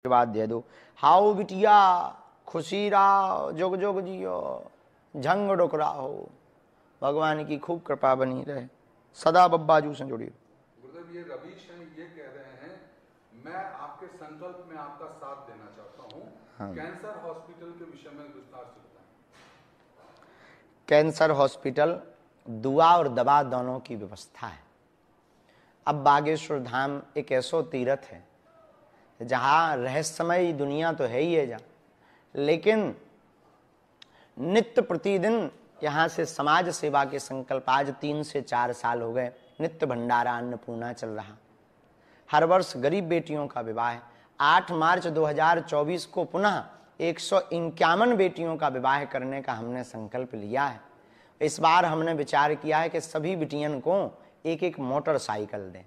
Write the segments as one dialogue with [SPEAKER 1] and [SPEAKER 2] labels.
[SPEAKER 1] आशीर्वाद दे दो हाउ बिटिया खुशी राव जोग जोग जियो झंग डोकरा हो भगवान की खूब कृपा बनी रहे सदा बब्बा जू से जुड़ी
[SPEAKER 2] गुरुदेव ये रवीश हैं ये कह रहे हैं मैं आपके संकल्प में आपका साथ देना चाहता हूँ हाँ। कैंसर हॉस्पिटल के विषय में विस्तार से
[SPEAKER 1] कैंसर हॉस्पिटल दुआ और दवा दोनों की व्यवस्था है अब बागेश्वर धाम एक ऐसा तीर्थ है जहाँ रहस्यमय दुनिया तो है ही है जहाँ लेकिन नित्य प्रतिदिन यहाँ से समाज सेवा के संकल्प आज तीन से चार साल हो गए नित्य भंडारा अन्नपूर्णा चल रहा हर वर्ष गरीब बेटियों का विवाह है आठ मार्च 2024 को पुनः एक बेटियों का विवाह करने का हमने संकल्प लिया है इस बार हमने विचार किया है कि सभी बिटियन को एक एक मोटरसाइकिल दें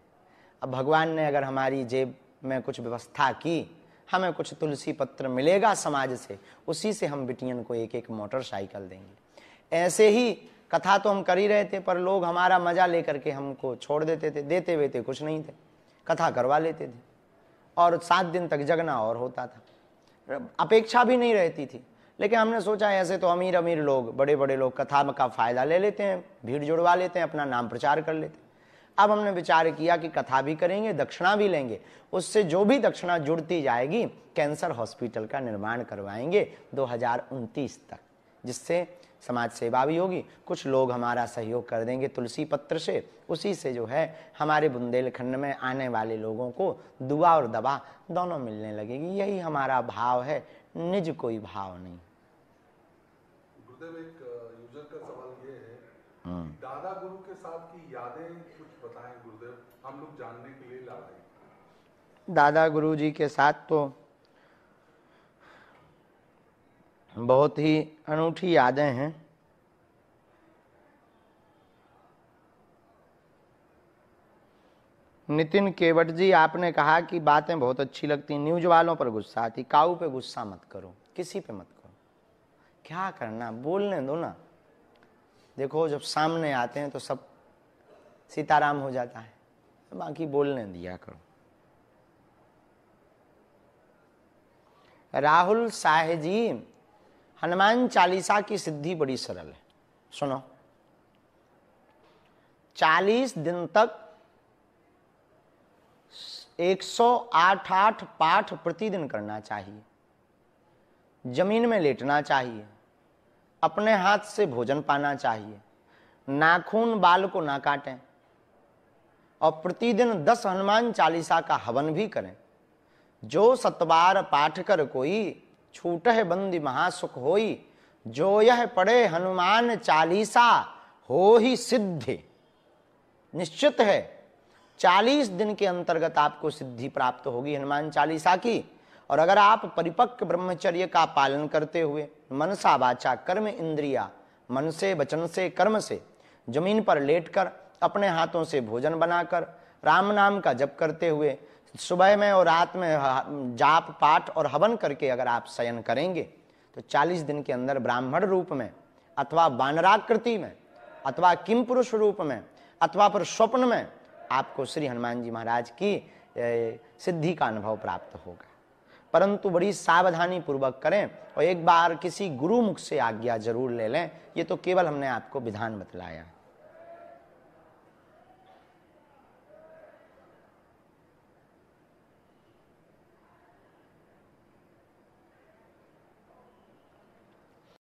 [SPEAKER 1] अब भगवान ने अगर हमारी जेब मैं कुछ व्यवस्था की हमें कुछ तुलसी पत्र मिलेगा समाज से उसी से हम बिटियन को एक एक मोटरसाइकिल देंगे ऐसे ही कथा तो हम कर ही रहे थे पर लोग हमारा मजा लेकर के हमको छोड़ देते थे देते वेते कुछ नहीं थे कथा करवा लेते थे और सात दिन तक जगना और होता था अपेक्षा भी नहीं रहती थी लेकिन हमने सोचा ऐसे तो अमीर अमीर लोग बड़े बड़े लोग कथा का फायदा ले लेते हैं भीड़ जुड़वा लेते हैं अपना नाम प्रचार कर लेते अब हमने विचार किया कि कथा भी करेंगे दक्षिणा भी लेंगे उससे जो भी दक्षिणा जुड़ती जाएगी कैंसर हॉस्पिटल का निर्माण करवाएंगे दो तक जिससे समाज सेवा भी होगी कुछ लोग हमारा सहयोग कर देंगे तुलसी पत्र से उसी से जो है हमारे बुंदेलखंड में आने वाले लोगों को दुआ और दवा दोनों मिलने लगेगी यही हमारा भाव है निज कोई भाव नहीं
[SPEAKER 2] गुरुदेव एक यूजर का सवाल ये है दादा गुरु के साथ की यादें कुछ बताएं गुरुदेव हम लोग जानने के लिए रहे
[SPEAKER 1] दादा गुरु जी के साथ तो बहुत ही अनूठी यादें हैं नितिन केवट जी आपने कहा कि बातें बहुत अच्छी लगती न्यूज वालों पर गुस्सा आती काऊ पे गुस्सा मत करो किसी पे मत करो क्या करना बोलने दो ना देखो जब सामने आते हैं तो सब सीताराम हो जाता है बाकी बोलने दिया करो राहुल शाह जी हनुमान चालीसा की सिद्धि बड़ी सरल है सुनो चालीस दिन तक 108 आठ पाठ प्रतिदिन करना चाहिए जमीन में लेटना चाहिए अपने हाथ से भोजन पाना चाहिए नाखून बाल को ना काटें और प्रतिदिन दस हनुमान चालीसा का हवन भी करें जो सतबार पाठ कर कोई छूट है बंदी महासुख होई जो यह पढ़े हनुमान चालीसा हो ही सिद्ध निश्चित है चालीस दिन के अंतर्गत आपको सिद्धि प्राप्त होगी हनुमान चालीसा की और अगर आप परिपक्व ब्रह्मचर्य का पालन करते हुए मनसा वाचा कर्म इंद्रिया मन से वचन से कर्म से जमीन पर लेटकर अपने हाथों से भोजन बनाकर राम नाम का जप करते हुए सुबह में और रात में जाप पाठ और हवन करके अगर आप शयन करेंगे तो 40 दिन के अंदर ब्राह्मण रूप में अथवा वानराकृति में अथवा किम पुरुष रूप में अथवा फिर स्वप्न में आपको श्री हनुमान जी महाराज की सिद्धि का अनुभव प्राप्त होगा परंतु बड़ी सावधानी पूर्वक करें और एक बार किसी गुरुमुख से आज्ञा जरूर ले लें ये तो केवल हमने आपको विधान बतलाया